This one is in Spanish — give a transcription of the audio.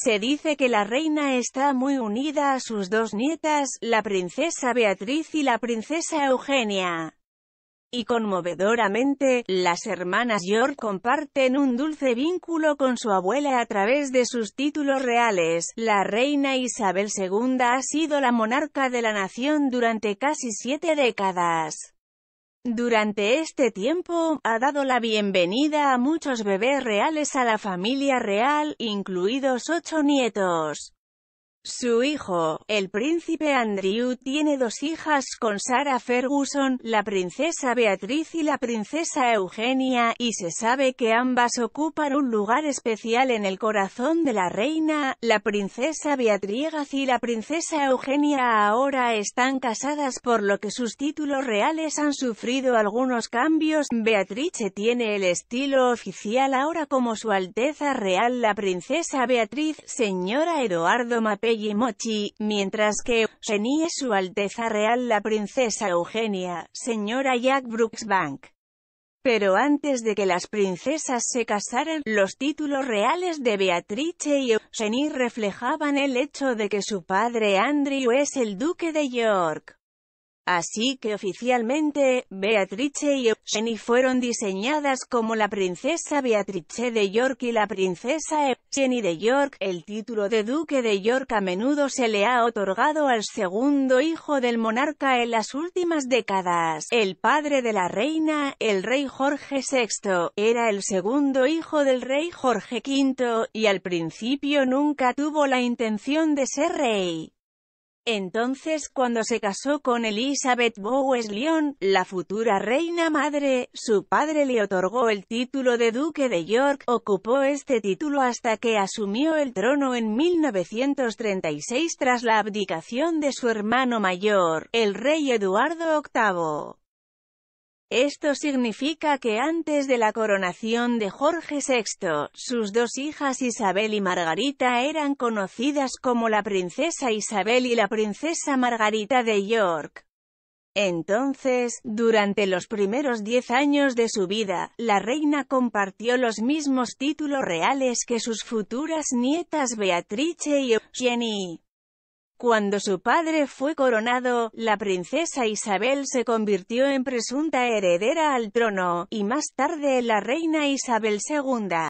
Se dice que la reina está muy unida a sus dos nietas, la princesa Beatriz y la princesa Eugenia. Y conmovedoramente, las hermanas York comparten un dulce vínculo con su abuela a través de sus títulos reales. La reina Isabel II ha sido la monarca de la nación durante casi siete décadas. Durante este tiempo, ha dado la bienvenida a muchos bebés reales a la familia real, incluidos ocho nietos. Su hijo, el príncipe Andrew, tiene dos hijas con Sarah Ferguson, la princesa Beatriz y la princesa Eugenia, y se sabe que ambas ocupan un lugar especial en el corazón de la reina. La princesa Beatriz y la princesa Eugenia ahora están casadas por lo que sus títulos reales han sufrido algunos cambios. Beatrice tiene el estilo oficial ahora como su Alteza Real la princesa Beatriz, señora Eduardo Mapei mochi, mientras que Eugenie es su Alteza Real la Princesa Eugenia, señora Jack Brooksbank. Pero antes de que las princesas se casaran, los títulos reales de Beatrice y Eugenie reflejaban el hecho de que su padre Andrew es el duque de York. Así que oficialmente, Beatrice y Eugenie fueron diseñadas como la princesa Beatrice de York y la princesa Eugenie de York. El título de duque de York a menudo se le ha otorgado al segundo hijo del monarca en las últimas décadas. El padre de la reina, el rey Jorge VI, era el segundo hijo del rey Jorge V, y al principio nunca tuvo la intención de ser rey. Entonces cuando se casó con Elizabeth Bowes Lyon, la futura reina madre, su padre le otorgó el título de duque de York, ocupó este título hasta que asumió el trono en 1936 tras la abdicación de su hermano mayor, el rey Eduardo VIII. Esto significa que antes de la coronación de Jorge VI, sus dos hijas Isabel y Margarita eran conocidas como la princesa Isabel y la princesa Margarita de York. Entonces, durante los primeros diez años de su vida, la reina compartió los mismos títulos reales que sus futuras nietas Beatrice y Eugenie. Cuando su padre fue coronado, la princesa Isabel se convirtió en presunta heredera al trono, y más tarde la reina Isabel II.